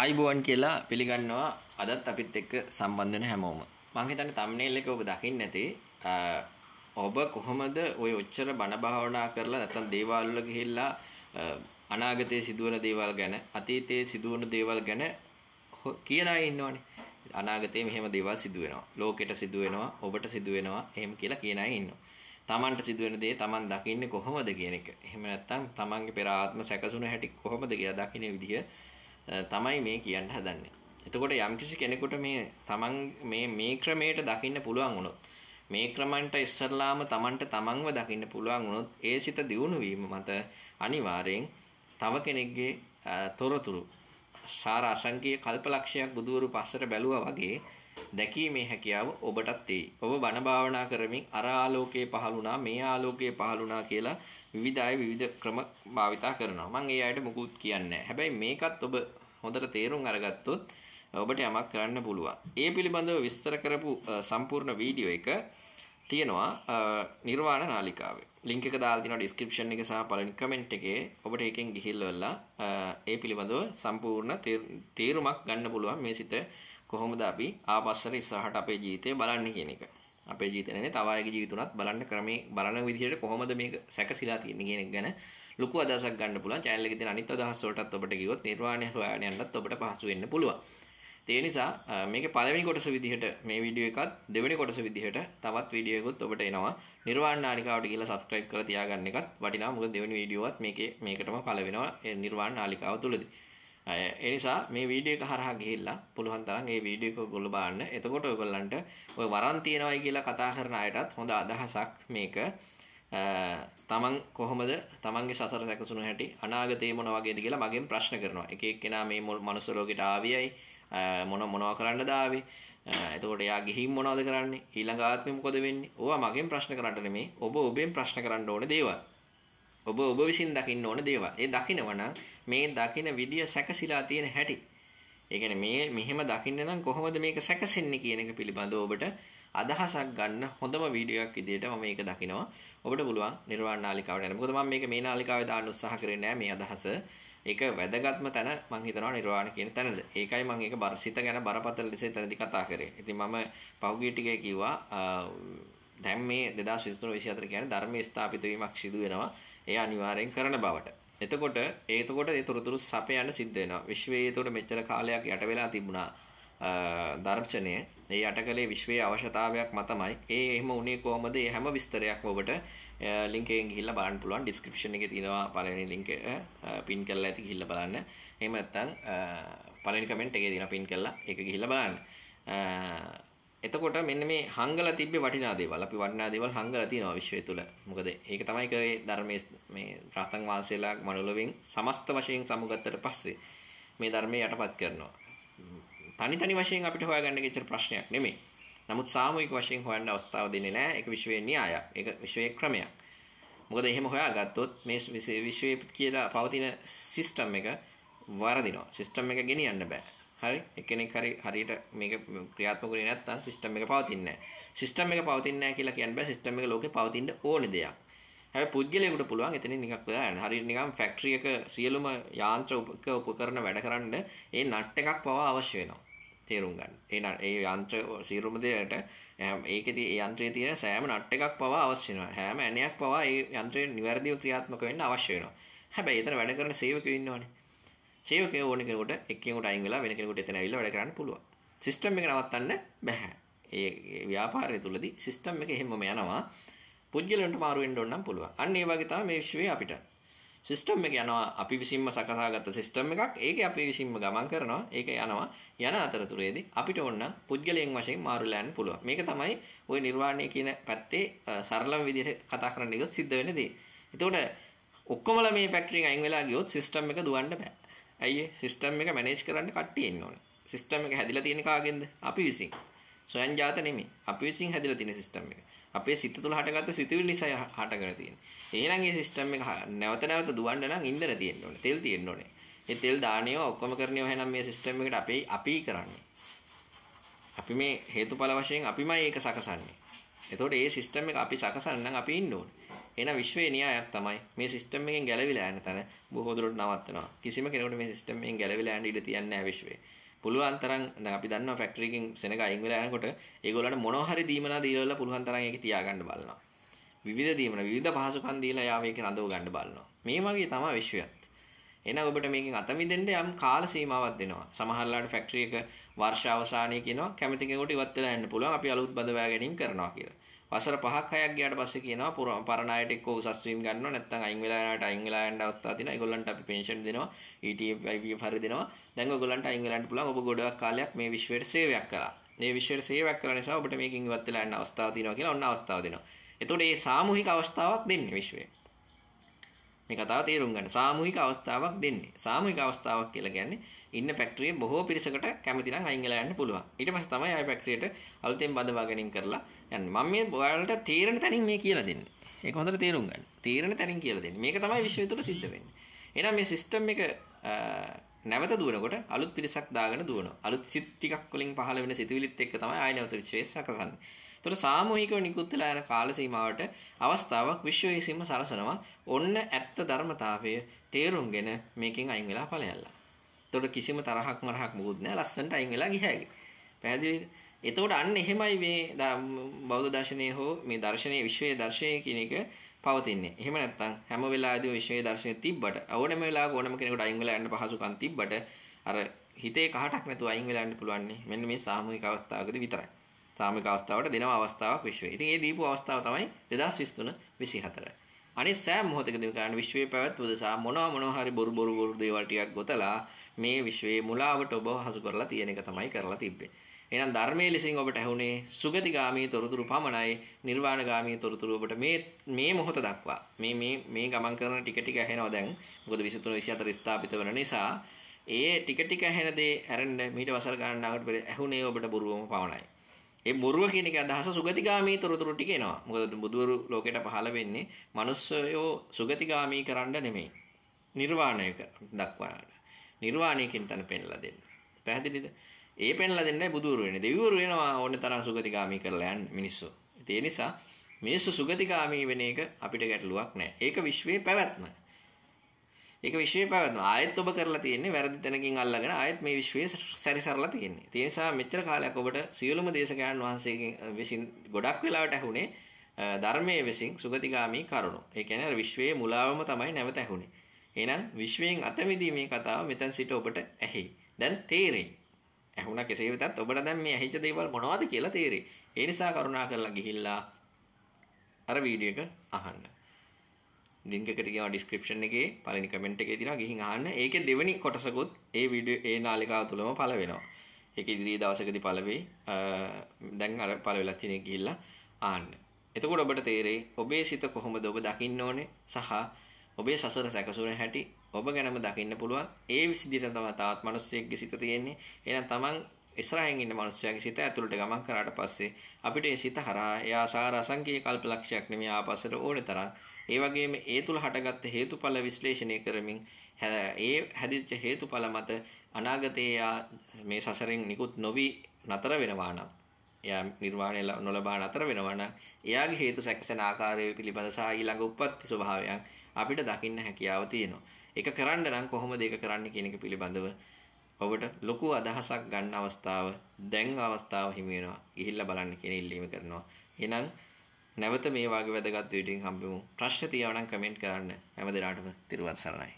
ආයිබෝන් කියලා පිළිගන්නවා අදත් අපිත් එක්ක සම්බන්ධ වෙන හැමෝම. මම හිතන්නේ thumbnail එක ඔබ දකින්න නැති ඔබ කොහොමද ওই ඔච්චර බණ භාවනා කරලා නැත්නම් දේවාල වල ගිහිල්ලා අනාගතයේ සිදුවන දේවල් ගැන අතීතයේ සිදුවන දේවල් ගැන කියන අය ඉන්නවනේ. අනාගතයේ මෙහෙම දේවල් සිදු වෙනවා. ලෝකෙට සිදු වෙනවා, ඔබට සිදු වෙනවා, එහෙම කියලා කියන අය ඉන්නවා. තමන්ට සිදුවෙන දේ තමන් දකින්නේ කොහොමද කියන එක. එහෙම නැත්නම් තමන්ගේ පෙර ආත්ම සැකසුණු හැටි කොහොමද කියලා දකින්න විදිහ තමයි මේ කියන්න හදන්නේ. එතකොට යම්කිසි කෙනෙකුට මේ තමන් මේ මේ ක්‍රමයට දකින්න පුළුවන් වුණොත් මේ ක්‍රමන්ට ඉස්සරලාම තමන්ට තමන්ව දකින්න පුළුවන් වුණොත් ඒ සිත දියුණු වීම මත අනිවාර්යෙන් තව කෙනෙක්ගේ තොරතුරු සාර අසංකීය කල්පලක්ෂයක් බුදුවරු පස්සට බැලුවා වගේ දැකීමේ හැකියාව ඔබටත් තියෙයි. ඔබ බණ භාවනා කරමින් අර ආලෝකයේ පහළුණා මේ ආලෝකයේ පහළුණා කියලා විවිධ අය විවිධ ක්‍රම භාවිතා කරනවා. මම ඒ අයට මුකුත් කියන්නේ නැහැ. හැබැයි මේකත් ඔබ හොඳට තේරුම් අරගත්තොත් ඔබට යමක් කරන්න පුළුවන්. ඒ පිළිබඳව විස්තර කරපු සම්පූර්ණ වීඩියෝ එක තියෙනවා නිර්වාණ නාලිකාවේ. ලින්ක් එක දාලා තියෙනවා description එක සහ පළවෙනි comment එකේ ඔබට ඒකෙන් ගිහිල්ලා ඒ පිළිබඳව සම්පූර්ණ තීරුමක් ගන්න පුළුවන් මේ සිත කොහොමද අපි ආපස්සට ඉස්සරහට අපේ ජීවිතේ බලන්නේ කියන එක. අපේ ජීතනය තවායගේ ජීවිතුනත් බලන්න ක්‍රමේ බලන විදිහට කොහොමද මේක සැකසිලා තියෙන්නේ කියන එක ගැන ලොකු අදහසක් ගන්න පුළුවන් channel එකේ තියෙන අනිත් අදහස් වලටත් ඔබට ගියොත් නිර්වාණය හොයාගෙන යන්නත් ඔබට පහසු වෙන්න පුළුවන්. ඒ නිසා මේකේ පළවෙනි කොටස විදිහට මේ වීඩියෝ එකත් දෙවෙනි කොටස විදිහට තවත් වීඩියෝ එකකුත් ඔබට එනවා. නිර්වාණ නාලිකාවට ගිහලා subscribe කරලා තියාගන්න එකත් වටිනවා. මොකද දෙවෙනි වීඩියෝවත් මේකේ මේකටම පළ වෙනවා නිර්වාණ නාලිකාව තුලදී. ඒ නිසා මේ වීඩියෝ එක හරහා ගිහිල්ලා පුළුවන් තරම් මේ වීඩියෝ එක ඔයගොල්ලෝ බලන්න. එතකොට ඔයගොල්ලන්ට ඔය වරන් තියනවායි කියලා කතා කරන අයටත් හොඳ අදහසක් මේක. තමන් කොහොමද තමන්ගේ සසර සැකසුණු හැටි අනාගතේ මොන වගේද කියලා මගෙන් ප්‍රශ්න කරනවා. එක එක්කෙනා මේ මනුස්ස ලෝකෙට ආවියයි මොන මොනවා කරන්නද ආවේ? එතකොට එයා ගිහින් මොනවද කරන්නේ? ඊළඟ ආත්මෙ මොකද වෙන්නේ? ඕවා මගෙන් ප්‍රශ්න කරන්නට නෙමෙයි. ඔබ ඔබෙන් ප්‍රශ්න කරන්න ඕනේ දේවල්. ඔබ ඔබ විසින් දකින්න ඕන දේවල්. ඒ දකිනවා මේ දකින විදිය සැකසීලා තියෙන හැටි. ඒ කියන්නේ මේ මෙහෙම දකින්න නම් කොහොමද මේක සැකසෙන්නේ කියන එක පිළිබඳව ඔබට අදහසක් ගන්න හොඳම වීඩියෝ එකක් විදිහට මම මේක දකිනවා. ඔබට පුළුවන් නිර්වාණ නාලිකාවට යන්න. මොකද මම මේක මේ නාලිකාවේ දාන්න උත්සාහ කරේ නෑ මේ අදහස. ඒක වැදගත්ම තැන මම හිතනවා නිර්වාණ කියන තැනද. ඒකයි මම ඒක බරසිත ගැන බරපතල ලෙස එතනදී කතා කරේ. ඉතින් මම පහුගිය ටිකේ කිව්වා දැන් මේ 2023 24 කියන්නේ ධර්මයේ ස්ථාපිත වීමක් සිදු වෙනවා. ඒ අනිවාර්යෙන් කරන බවට. එතකොට ඒතකොට ඒ තොරතුරු සපයන්න සිද්ධ වෙනවා. විශ්වයේ එතකොට මෙච්චර කාලයක් යට වෙලා තිබුණා. දර්ශනය ඒ යටකලේ විශ්වයේ අවශ්‍යතාවයක් මතමයි. ඒ එහෙම උනේ කොහොමද? ඒ හැම විස්තරයක්ම ඔබට link එකෙන් ගිහිල්ලා බලන්න පුළුවන්. description එකේ තියෙනවා පළවෙනි link එක pin කරලා ඇති ගිහිල්ලා බලන්න. එහෙම නැත්නම් පළවෙනි comment එකේ තියෙන pin කරලා ඒක ගිහිල්ලා බලන්න. එතකොට මෙන්න මේ හංගලා තිබ්බේ වටිනා දේවල්. අපි වටිනා දේවල් හංගලා තියෙනවා විශ්වය තුල. මොකද ඒක තමයි කරේ ධර්මයේ මේ ප්‍රාථමික වාසයලා මනුලවෙන් සමස්ත වශයෙන් සමුගත්තට පස්සේ මේ ධර්මයේ යටපත් කරනවා. තනි තනි වශයෙන් අපිට හොයාගන්න කිච්චර ප්‍රශ්නයක් නෙමෙයි. නමුත් සාමූහික වශයෙන් හොයන්න අවස්ථාව දෙන්නේ නැහැ. ඒක විශ්වයේ න්‍යායයක්. ඒක විශ්වයේ ක්‍රමයක්. මොකද එහෙම හොයාගත්තොත් මේ විශ්වයේ කියලා පවතින සිස්ටම් එක වරදිනවා. සිස්ටම් එක ගෙනියන්න බෑ. හරි එකෙනෙක් හරි හරියට මේක ක්‍රියාත්මක වෙන්නේ නැත්නම් සිස්ටම් එක පවතින්නේ නැහැ. සිස්ටම් එක පවතින්නේ නැහැ කියලා කියන්න බෑ සිස්ටම් එක ලෝකේ පවතින ඕනි දෙයක්. හැබැයි පුද්ගලයෙකුට පුළුවන් එතනින් නිකක් දාන්න. හරියට නිකම් ෆැක්ටරි එක සියලුම යාන්ත්‍ර උපකරණ වැඩ කරන්න ඒ නට් එකක් පවා අවශ්‍ය වෙනවා. තේරුම් ගන්න. ඒ ඒ යන්ත්‍ර සියලුම දෙයට ඒකේදී ඒ යන්ත්‍රයේ තියෙන සෑම නට් එකක් පවා අවශ්‍ය වෙනවා. හැම ඇණයක් පවා ඒ යන්ත්‍රය නිවැරදිව ක්‍රියාත්මක වෙන්න අවශ්‍ය වෙනවා. හැබැයි එතන වැඩ කරන සේවකයෝ ඉන්නවනේ. සේවකයෝ ඕන කෙනෙකුට එක්කෙනෙකුට අයින් වෙලා වෙන කෙනෙකුට එතන ඇවිල්ලා වැඩ කරන්න පුළුවන්. සිස්ටම් එක නවත්තන්න බෑ. ඒ ව්‍යාපාරය තුලදී සිස්ටම් එක එහෙමම යනවා. පුද්ගලයන්ට මාරු වෙන්න ඕන නම් පුළුවන්. අන්න ඒ වගේ තමයි මේ විශ්වයේ අපිට. සිස්ටම් එක යනවා අපි විසින්ම සකසාගත්ත සිස්ටම් එකක්. ඒකේ අපි විසින්ම ගමන් කරනවා. ඒක යනවා. යන අතරතුරේදී අපිට ඕන පුද්ගලයන් වශයෙන් මාරු වෙන්න පුළුවන්. මේක තමයි ওই නිර්වාණය කියන පැත්තේ සරලම විදිහට කතා කරන්න ගියොත් සිද්ධ වෙන දේ. එතකොට ඔක්කොමලා මේ ෆැක්ටරි එකෙන් අයින් වෙලා ගියොත් සිස්ටම් එක දුවන්න බෑ. ඇයි සිස්ටම් එක මැනේජ් කරන්න කට්ටිය ඉන්න ඕනේ. සිස්ටම් එක හැදිලා තියෙන්නේ කාගෙන්ද? අපි විසින්. ස්වයං ජාත නෙමෙයි. අපි විසින් හැදිලා තියෙන සිස්ටම් එක. අපේ සිත තුළ හටගත්ත සිතුවිලි නිසා හටගෙන තියෙන. එහෙනම් මේ සිස්ටම් එක නැවත නැවත දුවන්න නම් ඉන්ධන තියෙන්න ඕනේ. තෙල් තියෙන්න ඕනේ. ඒ තෙල් දාණේ ඔක්කොම කරන්නේ එහෙනම් මේ සිස්ටම් එකට අපි අපි කරන්නේ. අපි මේ හේතුඵල වශයෙන් අපිමයි ඒක සකසන්නේ. එතකොට මේ සිස්ටම් එක අපි සකසන්න නම් අපි ඉන්න ඕනේ. එහෙනම් විශ්වයේ න්‍යායක් තමයි මේ සිස්ටම් එකෙන් ගැලවිලා යන තැන බොහෝ දුරට නවත්තනවා. කිසිම කෙනෙකුට මේ සිස්ටම් එකෙන් ගැලවිලා යන්න ඉඩ තියන්නේ නැහැ විශ්වයේ. පුළුවන් තරම් දැන් අපි දන්නවා ෆැක්ටරි එකකින් සෙනග අයින් වෙලා යනකොට ඒගොල්ලන්ට මොනවා හරි දීමනා දීලා පුළුවන් තරම් ඒක තියාගන්න බලනවා. විවිධ දීමන විවිධ පහසුකම් දීලා යාව ඒක රඳව ගන්න බලනවා. මේ වගේ තමයි විශ්වයත්. එහෙනම් ඔබට මේකෙන් අත මිදෙන්න යම් කාල සීමාවක් දෙනවා. සමහරලාට ෆැක්ටරි එක වර්ෂ අවසානයේ කියනවා කැමති කෙනෙකුට ඉවත් වෙලා යන්න පුළුවන් අපි අලුත් බඳවා ගැනීම කරනවා කියලා. වසර 5ක් 6ක් ගියාට පස්සේ කියනවා පරණ අයට එක්ක උසස් වීම් ගන්නවා නැත්නම් අයින් වෙලා යනට අයින් වෙලා යන අවස්ථා තියෙනවා. ඒගොල්ලන්ට අපි පෙන්ෂන් දෙනවා. ETF IPF හරි දෙනවා. දැන් ඔයගොල්ලන්ට අයින් වෙලා යන්න පුළුවන්. ඔබ ගොඩක් කාලයක් මේ විශ්වයට සේවයක් කළා. මේ විශ්වයට සේවයක් කළ නිසා ඔබට මේකෙන් ඉවත් වෙලා යන අවස්ථාව තියෙනවා කියලා ඔන්න අවස්ථාව දෙනවා. එතකොට මේ සාමූහික අවස්ථාවක් දෙන්නේ විශ්වයේ. මේ කතාව තේරුම් ගන්න. සාමූහික අවස්ථාවක් දෙන්නේ. සාමූහික අවස්ථාවක් කියලා කියන්නේ ඉන්න ෆැක්ටරියේ බොහෝ පිරිසකට කැමති නම් අයින් වෙලා යන්න පුළුවන්. ඊට පස්සේ තමයි ආය ෆැක්ටරියට අලුතෙන් බඳවා ගැනීම කරලා යන්නේ. මම මේ ඔයාලට තීරණ තැනින් මේ කියලා දෙන්නේ. ඒක හොඳට තේරුම් ගන්න. තීරණ තැනින් කියලා දෙන්නේ. මේක තමයි විශ්වය තුළ සිද්ධ වෙන්නේ. එහෙනම් මේ සිස්ටම් එක නැවත දුවනකොට අලුත් පිරිසක් දාගෙන දුවනවා. අලුත් සිත් ටිකක් වලින් පහළ වෙන සිතුවිලිත් එක්ක තමයි ආය නැවත විශ්වය සකසන්නේ. එතකොට සාමූහිකව නිකුත් වෙලා යන කාල සීමාවට අවස්ථාවක් විශ්වවිසීම සලසනවා. ඔන්න ඇත්ත ධර්මතාවය තේරුම්ගෙන මේකෙන් අයින් වෙලා ඵලයල්ලා. එතකොට කිසිම තරහක් මරහක් මොකුත් නැහැ. ලස්සනට අයින් වෙලා ගිහැයි. පැහැදිලිද? එතකොට අන්න එහෙමයි මේ බෞද්ධ දර්ශනයේ හෝ මේ දර්ශනයේ විශ්වයේ දර්ශනය කියන එක පවතින්නේ. එහෙම නැත්නම් හැම වෙලාවෙදීම විශ්වයේ දර්ශනය තිබ්බට ඕනම වෙලාවක ඕනම කෙනෙකුට අයින් වෙලා යන්න පහසුකම් තිබ්බට අර හිතේ කහටක් නැතුව අයින් වෙලා යන්න පුළුවන් මෙන්න මේ සාමූහික අවස්ථාවකදී විතරයි. සාමික අවස්ථාවට දෙනව අවස්ථාවක් විශ්වයේ. ඉතින් ඒ දීපු අවස්ථාව තමයි 2023 24. අනිත් සෑම මොහොතකදීම කරන්න විශ්වයේ පැවැත්ම උදෙසා මොනවා මොනවා හරි බොරු බොරු බොරු දේවල් ටිකක් ගොතලා මේ විශ්වයේ මුලාවට ඔබ හසු කරලා තියෙන එක තමයි කරලා තිබ්බේ. එහෙනම් ධර්මයේ ලෙසින් ඔබට ඇහුනේ සුගතිගාමී තොරතුරු පමණයි නිර්වාණගාමී තොරතුරු ඔබට මේ මේ මොහොත දක්වා මේ මේ මේ ගමන් කරන ටික ටික ඇහෙනවා දැන් මොකද 23 24 ස්ථාපිත වෙන නිසා ඒ ටික ටික ඇහෙන දේ හැරෙන්න මීට වසර ගණනාවකට පෙර ඇහුනේ ඔබට බොරුවම පමණයි ඒ බොරුව කියන එක අදහස සුගතිගාමී තොරතුරු ටික එනවා. මොකද බුදුවරු ලෝකෙට පහළ වෙන්නේ මිනිස්සයෝ සුගතිගාමී කරන්න නෙමෙයි. නිර්වාණය දක්වාට. නිර්වාණය කියන තැන පෙන්ලා දෙන්න. පැහැදිලිද? ඒ පෙන්ලා දෙන්නයි බුදුවරු වෙන්නේ. දෙවිවරු වෙනවා ඕන තරම් සුගතිගාමී කරලා යන්න මිනිස්සු. ඒ නිසා මිනිස්සු සුගතිගාමී වෙන එක අපිට ගැටලුවක් නෑ. ඒක විශ්වයේ පැවැත්ම. ඒක විශ්වයේ පැවැත්ම. ආයෙත් ඔබ කරලා තියෙන්නේ වැරදි තැනකින් අල්ලගෙන ආයෙත් මේ විශ්වයේ සැරිසරලා තියෙන්නේ. ඒ නිසා මෙච්චර කාලයක් ඔබට සියලුම දේශකයන් වහන්සේගෙන් විසින් ගොඩක් වෙලාවට ඇහුනේ ධර්මයේ විසින් සුගතිගාමි කරුණු. ඒ කියන්නේ අර විශ්වයේ මුලාවම තමයි නැවත ඇහුනේ. එහෙනම් විශ්වයෙන් අත මිදීමේ කතාව මෙතන සිට ඔබට ඇහි. දැන් තේරෙයි. ඇහුණා කෙසේ වෙතත් ඔබට දැන් මේ ඇහිච්ච දේවල් මොනවද කියලා තේරෙයි. ඒ නිසා කරුණා කරලා ගිහිල්ලා අර වීඩියෝ එක අහන්න. ලින්ක් එකට ගියාම ඩිස්ක්‍රිප්ෂන් එකේ පළවෙනි කමෙන්ට් එකේ තියෙනවා ගිහින් අහන්න. ඒකේ දෙවෙනි කොටසකුත් ඒ වීඩියෝ ඒ නාලිකාව තුලම පළ වෙනවා. ඒක ඉදිරි දවසකදී පළ වෙයි. දැන් අර පළ වෙලා තියෙන එක ගිහිල්ලා ආන්න. එතකොට ඔබට තේරෙයි ඔබේ සිත කොහොමද ඔබ දකින්න ඕනේ සහ ඔබේ සසර සැකසුන හැටි ඔබ ගැනම දකින්න පුළුවන්. ඒ විසිදිට තමයි තවත් මිනිස්සෙක්ගේ සිත තියෙන්නේ. එහෙනම් Taman ඉස්රායෙන් ඉන්න මිනිස්සයාගේ සිත ඇතුළට ගමන් කරාට පස්සේ අපිට ඒ සිත හරහා එයා සාර අසංකීය කල්පලක්ෂයක් නෙමෙයි ආපස්සට ඕනේ තරම් ඒ වගේම ඒ තුල හටගත් හේතුඵල විශ්ලේෂණය කරමින් ඒ හැදිච්ච හේතුඵල මත අනාගතයේ මේ සසරෙන් නිකුත් නොවි නතර වෙනවා නම් එයා නිර්වාණය නොලබා නතර වෙනවා නම් එයාගේ හේතු සැකසෙන ආකාරය පිළිබඳ සහ ඊළඟ උප්පත්ති ස්වභාවයන් අපිට දකින්න හැකියාව තියෙනවා. ඒක කරන්න නම් කොහොමද ඒක කරන්න කියන එක පිළිබඳව ඔබට ලොකු අදහසක් ගන්න අවස්ථාව දැන් අවස්ථාව හිමි වෙනවා. ගිහිල්ලා බලන්න කියන ඉල්ලීම කරනවා. එහෙනම් නැවත මේ වගේ වැදගත් වීඩියෝ එකක් හම්බෙමු. ප්‍රශ්න තියෙනවා නම් කමෙන්ට් කරන්න. හැමදෙනාටම තිරුවන් සරණයි.